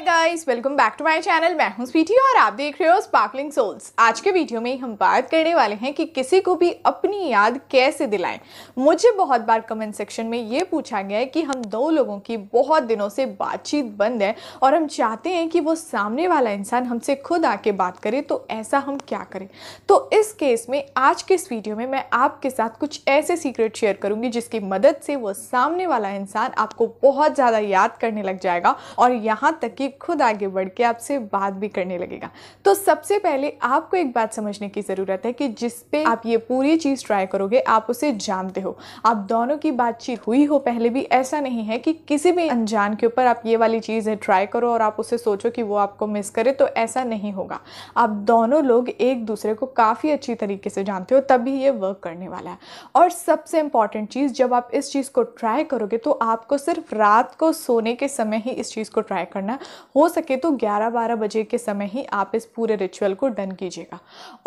hi guys welcome back to my channel मैं हूं स्वीटी और आप देख रहे हो स्पार्कलिंग सोल्स आज के वीडियो में हम बात करने वाले हैं कि किसी को भी अपनी याद कैसे दिलाएं मुझे बहुत बार कमेंट सेक्शन में ये पूछा गया है कि हम दो लोगों की बहुत दिनों से बातचीत बंद है और हम चाहते हैं कि वो सामने वाला इंसान हमसे खुद आके बात करे तो ऐसा हम क्या करें तो इस केस में आज के इस वीडियो में मैं आपके साथ कुछ ऐसे सीक्रेट शेयर करूंगी जिसकी मदद से वो सामने वाला इंसान आपको बहुत ज़्यादा याद करने लग जाएगा और यहाँ तक कि खुद आगे बढ़ के आपसे बात भी करने लगेगा तो सबसे पहले आपको एक बात समझने की ज़रूरत है कि जिस पे आप ये पूरी चीज़ ट्राई करोगे आप उसे जानते हो आप दोनों की बातचीत हुई हो पहले भी ऐसा नहीं है कि किसी भी अनजान के ऊपर आप ये वाली चीज़ है ट्राई करो और आप उसे सोचो कि वो आपको मिस करे तो ऐसा नहीं होगा आप दोनों लोग एक दूसरे को काफ़ी अच्छी तरीके से जानते हो तभी ये वर्क करने वाला है और सबसे इंपॉर्टेंट चीज़ जब आप इस चीज़ को ट्राई करोगे तो आपको सिर्फ रात को सोने के समय ही इस चीज़ को ट्राई करना है हो सके तो 11-12 बजे के समय ही आप इस पूरे रिचुअल को डन कीजिएगा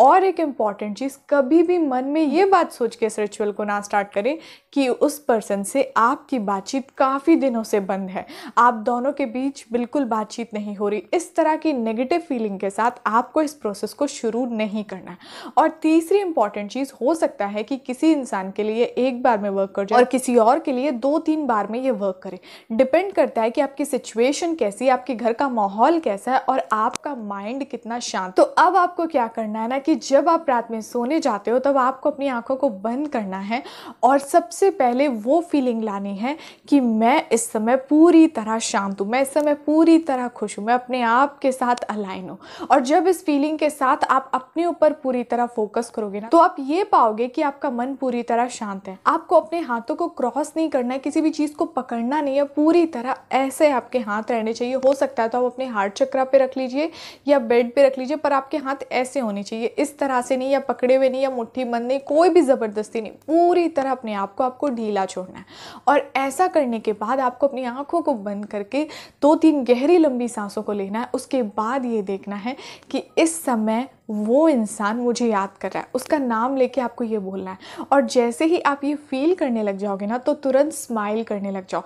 और एक इम्पॉर्टेंट चीज़ कभी भी मन में ये बात सोच के इस रिचुअल को ना स्टार्ट करें कि उस पर्सन से आपकी बातचीत काफ़ी दिनों से बंद है आप दोनों के बीच बिल्कुल बातचीत नहीं हो रही इस तरह की नेगेटिव फीलिंग के साथ आपको इस प्रोसेस को शुरू नहीं करना है और तीसरी इंपॉर्टेंट चीज़ हो सकता है कि किसी इंसान के लिए एक बार में वर्क कर जाए और किसी और के लिए दो तीन बार में ये वर्क करे डिपेंड करता है कि आपकी सिचुएशन कैसी आपकी आपके घर का माहौल कैसा है और आपका माइंड कितना शांत तो अब आपको क्या करना है ना कि जब आप रात में सोने जाते हो तब आपको अपनी आंखों को बंद करना है और सबसे पहले वो फीलिंग लानी है कि मैं इस समय पूरी तरह शांत हूँ मैं इस समय पूरी तरह खुश हूँ मैं अपने आप के साथ अलाइन हूँ और जब इस फीलिंग के साथ आप अपने ऊपर पूरी तरह फोकस करोगे ना तो आप ये पाओगे कि आपका मन पूरी तरह शांत है आपको अपने हाथों को क्रॉस नहीं करना है किसी भी चीज़ को पकड़ना नहीं है पूरी तरह ऐसे आपके हाथ रहने चाहिए हो सकता है तो आप अपने हार्ट चक्रा पे रख लीजिए या बेड पे रख लीजिए पर आपके हाथ ऐसे होने चाहिए इस तरह से नहीं या पकड़े हुए नहीं या मुट्ठी बंद नहीं कोई भी ज़बरदस्ती नहीं पूरी तरह अपने आप को आपको ढीला छोड़ना है और ऐसा करने के बाद आपको अपनी आँखों को बंद करके दो तीन गहरी लंबी सांसों को लेना है उसके बाद ये देखना है कि इस समय वो इंसान मुझे याद कर रहा है उसका नाम लेके आपको ये बोलना है और जैसे ही आप ये फील करने लग जाओगे ना तो तुरंत स्माइल करने लग जाओ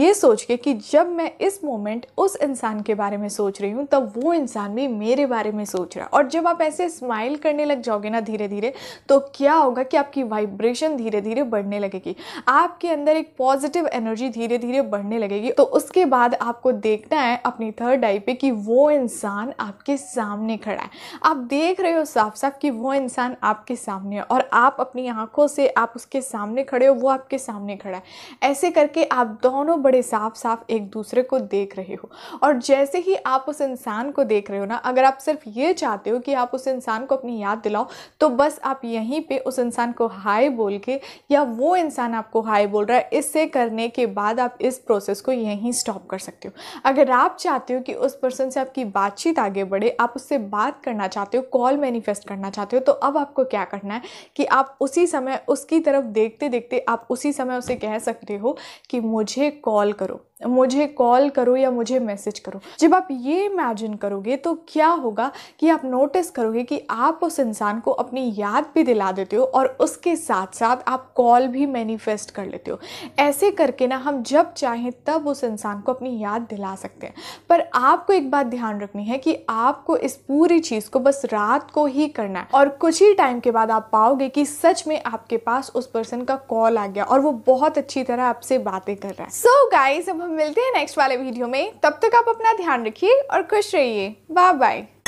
ये सोच के कि जब मैं इस मोमेंट उस इंसान इंसान के बारे में सोच रही हूँ तब वो इंसान भी मेरे बारे में सोच रहा है और जब आप ऐसे स्माइल करने लग जाओगे ना धीरे धीरे तो क्या होगा कि आपकी वाइब्रेशन धीरे धीरे बढ़ने लगेगी आपके अंदर एक पॉजिटिव एनर्जी धीरे धीरे बढ़ने लगेगी तो उसके बाद आपको देखना है अपनी थर्ड आई पे कि वो इंसान आपके सामने खड़ा है आप देख रहे हो साफ साफ कि वो इंसान आपके सामने है और आप अपनी आंखों से आप उसके सामने खड़े हो वो आपके सामने खड़ा है ऐसे करके आप दोनों बड़े साफ साफ एक दूसरे को देख रहे हो और और जैसे ही आप उस इंसान को देख रहे हो ना अगर आप सिर्फ ये चाहते हो कि आप उस इंसान को अपनी याद दिलाओ तो बस आप यहीं पे उस इंसान को हाय बोल के या वो इंसान आपको हाय बोल रहा है इससे करने के बाद आप इस प्रोसेस को यहीं स्टॉप कर सकते हो अगर आप चाहते हो कि उस पर्सन से आपकी बातचीत आगे बढ़े आप उससे बात करना चाहते हो कॉल मैनिफेस्ट करना चाहते हो तो अब आपको क्या करना है कि आप उसी समय उसकी तरफ देखते देखते आप उसी समय उसे कह सकते हो कि मुझे कॉल करो मुझे कॉल करो या मुझे मैसेज करो जब आप ये इमेजिन करोगे तो क्या होगा कि आप नोटिस करोगे कि आप उस इंसान को अपनी याद भी दिला देते हो और उसके साथ साथ आप कॉल भी मैनिफेस्ट कर लेते हो ऐसे करके ना हम जब चाहें तब उस इंसान को अपनी याद दिला सकते हैं पर आपको एक बात ध्यान रखनी है कि आपको इस पूरी चीज़ को बस रात को ही करना है और कुछ ही टाइम के बाद आप पाओगे कि सच में आपके पास उस पर्सन का कॉल आ गया और वो बहुत अच्छी तरह आपसे बातें कर रहा है सो so गाइज अब हम मिलते हैं नेक्स्ट वाले वीडियो में तब तक आप अपना ध्यान रखिए और खुश रहिए बाय बाय